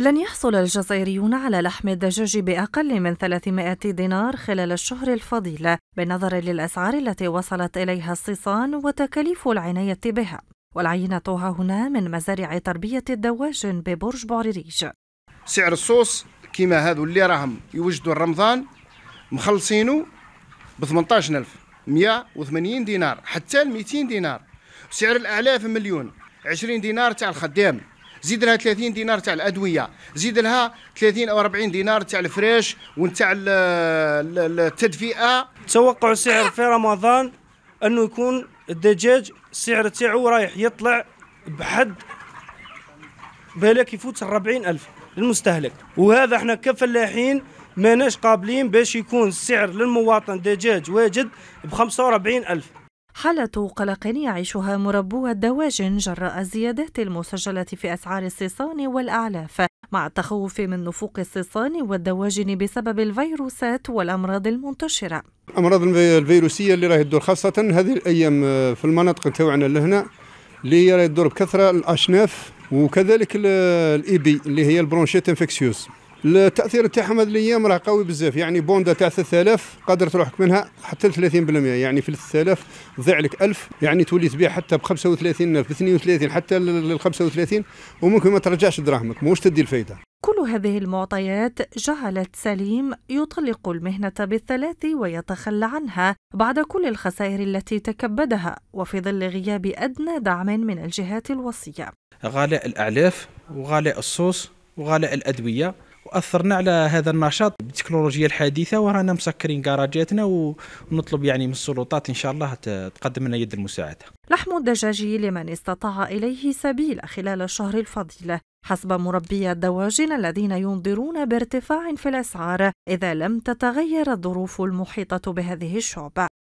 لن يحصل الجزائريون على لحم الدجاج بأقل من 300 دينار خلال الشهر الفضيل بالنظر للأسعار التي وصلت إليها الصيصان وتكاليف العناية بها والعينة ها هنا من مزارع تربية الدواجن ببرج بوريريج سعر الصوص كيما هذو اللي راهم يوجدوا رمضان مخلصينه ب 18000 180 دينار حتى ل 200 دينار سعر الاعلاف مليون 20 دينار تاع الخدام زيد لها 30 دينار تاع الادويه زيد لها 30 او 40 دينار تاع الفريش ونتاع التدفئه توقع سعر في رمضان انه يكون الدجاج السعر تاعو رايح يطلع بحد بالك يفوت الربعين ألف للمستهلك وهذا احنا كفلاحين ماناش قابلين باش يكون السعر للمواطن دجاج واجد ب 45 ألف حالة قلق يعيشها مربو الدواجن جراء الزيادات المسجلة في أسعار الصيصان والأعلاف مع التخوف من نفوق الصيصان والدواجن بسبب الفيروسات والأمراض المنتشرة الأمراض الفيروسية اللي راهي تدور خاصة هذه الأيام آه، في المناطق تاعنا لهنا اللي راهي تدور بكثرة الأشناف وكذلك الإيبي اللي هي البرونشيت انفكسيوس التاثير تاعهم هذه الايام راه قوي بزاف يعني بوندا تاع 3000 قادر تروحك منها حتى ل 30% يعني في 3000 تضيع لك 1000 يعني تولي تبيع حتى ب 35 ب 32 حتى ل 35 وممكن ما ترجعش دراهمك موش تدي الفايده كل هذه المعطيات جعلت سليم يطلق المهنة بالثلاث ويتخلى عنها بعد كل الخسائر التي تكبدها وفي ظل غياب أدنى دعم من الجهات الوصية غلاء الأعلاف وغلاء الصوص وغلاء الأدوية واثرنا على هذا النشاط بالتكنولوجيا الحديثه ورانا مسكرين كراجاتنا ونطلب يعني من السلطات ان شاء الله تقدم لنا يد المساعده. لحم الدجاج لمن استطاع اليه سبيل خلال الشهر الفضيل حسب مربي الدواجن الذين ينظرون بارتفاع في الاسعار اذا لم تتغير الظروف المحيطه بهذه الشعبه